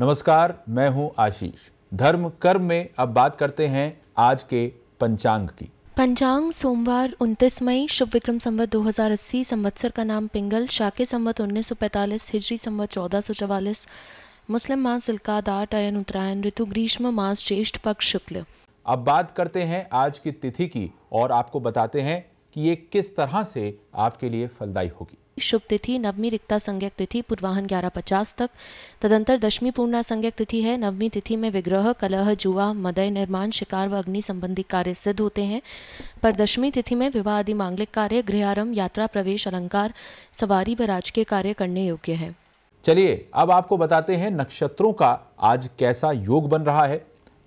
नमस्कार मैं हूं आशीष धर्म कर्म में अब बात करते हैं आज के पंचांग की पंचांग सोमवार 29 मई शुभ विक्रम संवत 2080 संवत्सर का नाम पिंगल शाके संवत 1945 हिजरी संवत 1444 मुस्लिम मास जिलकाद आठ अयन उत्तरायण ऋतु ग्रीष्म मास ज्येष्ठ पक्ष शुक्ल अब बात करते हैं आज की तिथि की और आपको बताते हैं कि ये किस तरह से आपके लिए फलदायी होगी शुभ तिथि नवमी रिक्ता संज्ञक तिथि पूर्वाहन ग्यारह पचास तक तदंतर दशमी पूर्णा संज्ञक तिथि है नवमी तिथि में विग्रह कलह जुआ मदय निर्माण शिकार व अग्नि संबंधी कार्य सिद्ध होते हैं पर दशमी तिथि में विवाह आदि मांगलिक कार्य गृहारंभ यात्रा प्रवेश अलंकार सवारी व राजकीय कार्य करने योग्य है चलिए अब आपको बताते हैं नक्षत्रों का आज कैसा योग बन रहा है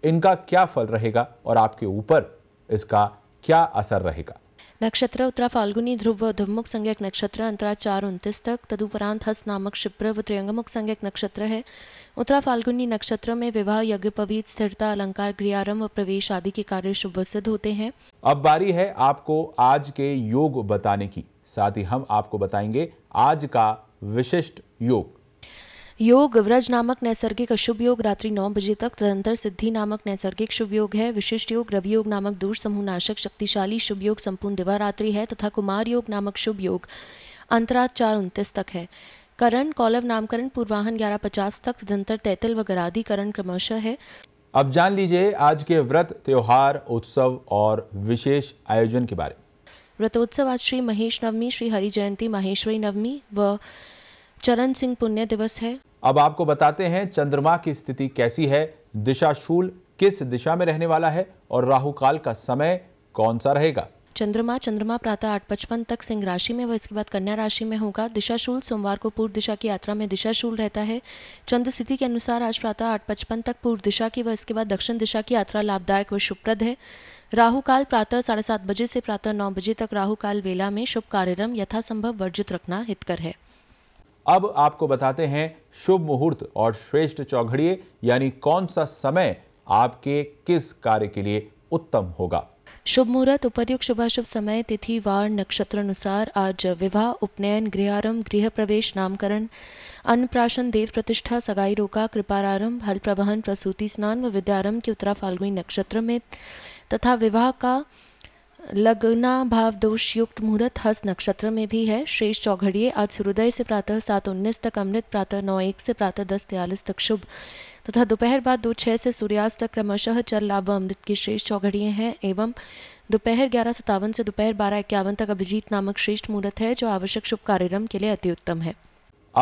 इनका क्या फल रहेगा और आपके ऊपर इसका क्या असर रहेगा नक्षत्र उत्तरा फाल्गुनी ध्रुव व संज्ञक नक्षत्र अंतरा चार उन्तीस तक तदुपरांत हस्त नामक क्षिप्र व त्रियंगमुख संज्ञक नक्षत्र है उत्तरा फाल्गुनी नक्षत्र में विवाह यज्ञ पवित स्थिरता अलंकार क्रियारंभ और प्रवेश आदि के कार्य शुभ सिद्ध होते हैं अब बारी है आपको आज के योग बताने की साथ ही हम आपको बताएंगे आज का विशिष्ट योग योग व्रज नामक नैसर्गिक अशुभ योग रात्रि नौ बजे तक तदंतर सिद्धि नामक नैसर्गिक शुभ योग है विशिष्ट योग रवि योग नामक दूर समूह नाशक शक्तिशाली शुभ योग संपूर्ण दिवारात्रि है तथा कुमार योग नामक शुभ योग अंतरात चार उन्तीस तक है करण कौलव नामकरण पूर्वाहन ग्यारह पचास तक तदंतर तैतल व गराधिकरण क्रमश क्रमशः है अब जान लीजिए आज के व्रत त्योहार उत्सव और विशेष आयोजन के बारे व्रतोत्सव आज श्री महेश नवमी श्री हरि जयंती माहेश्वरी नवमी व चरण सिंह पुण्य दिवस है अब आपको बताते हैं चंद्रमा की स्थिति कैसी है दिशाशूल किस दिशा में रहने वाला है और राहु काल का समय कौन सा रहेगा चंद्रमा चंद्रमा प्रातः आठ पचपन तक सिंह राशि में व इसके बाद कन्या राशि में होगा दिशाशूल सोमवार को पूर्व दिशा की यात्रा में दिशाशूल रहता है चंद्र स्थिति के अनुसार आज प्रातः आठ पचपन तक पूर्व दिशा की व इसके बाद दक्षिण दिशा की यात्रा लाभदायक व शुभप्रद है राहु काल प्रातः साढ़े सात बजे से प्रातः नौ बजे तक राहु काल वेला में शुभ कार्यक्रम यथासंभव वर्जित रखना हितकर है अब आपको बताते हैं शुभ मुहूर्त और श्रेष्ठ चौघड़िए यानी कौन सा समय आपके किस कार्य के लिए उत्तम होगा शुभ मुहूर्त उपर्युक्त शुभाशुभ समय तिथि वार नक्षत्र अनुसार आज विवाह उपनयन गृहारंभ गृह प्रवेश नामकरण अन्नप्राशन देव प्रतिष्ठा सगाई रोका कृपारंभ हल प्रवहन प्रसूति स्नान व विद्यारंभ की उत्तरा फाल्गुनी नक्षत्र में तथा विवाह का लगना भाव दोष युक्त मुहूर्त हस्त नक्षत्र में भी है श्रेष्ठ चौघड़िए आज सूर्योदय से प्रातः सात उन्नीस तक अमृत प्रातः नौ एक से प्रातः दस तयालीस तक शुभ तथा दोपहर बाद दो छह से सूर्यास्त तक क्रमशः चल लाभ अमृत की श्रेष्ठ चौघड़िए हैं एवं दोपहर ग्यारह सत्तावन से दोपहर बारह इक्यावन तक अभिजीत नामक श्रेष्ठ मुहूर्त है जो आवश्यक शुभ कार्यक्रम के लिए अति उत्तम है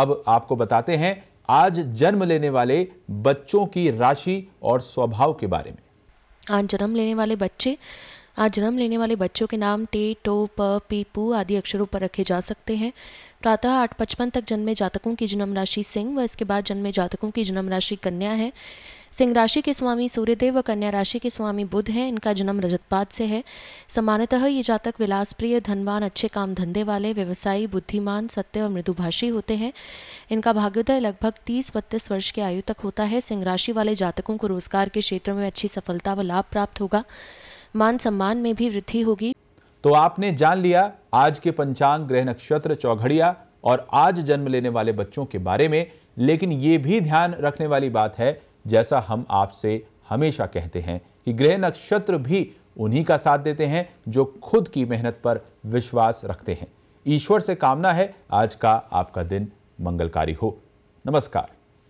अब आपको बताते हैं आज जन्म लेने वाले बच्चों की राशि और स्वभाव के बारे में आज जन्म लेने वाले बच्चे आज जन्म लेने वाले बच्चों के नाम टे टो प पी पू आदि अक्षरों पर रखे जा सकते हैं प्रातः आठ पचपन तक जन्मे जातकों की जन्म राशि सिंह व इसके बाद जन्मे जातकों की जन्म राशि कन्या है सिंह राशि के स्वामी सूर्यदेव व कन्या राशि के स्वामी बुध हैं इनका जन्म रजतपात से है सामान्यतः ये जातक विलासप्रिय धनवान अच्छे काम धंधे वाले व्यवसायी बुद्धिमान सत्य और मृदुभाषी होते हैं इनका भाग्योदय लगभग तीस बत्तीस वर्ष की आयु तक होता है सिंह राशि वाले जातकों को रोजगार के क्षेत्र में अच्छी सफलता व लाभ प्राप्त होगा मान सम्मान में भी वृद्धि होगी तो आपने जान लिया आज के पंचांग ग्रह नक्षत्र चौघड़िया और आज जन्म लेने वाले बच्चों के बारे में लेकिन ये भी ध्यान रखने वाली बात है जैसा हम आपसे हमेशा कहते हैं कि ग्रह नक्षत्र भी उन्हीं का साथ देते हैं जो खुद की मेहनत पर विश्वास रखते हैं ईश्वर से कामना है आज का आपका दिन मंगलकारी हो नमस्कार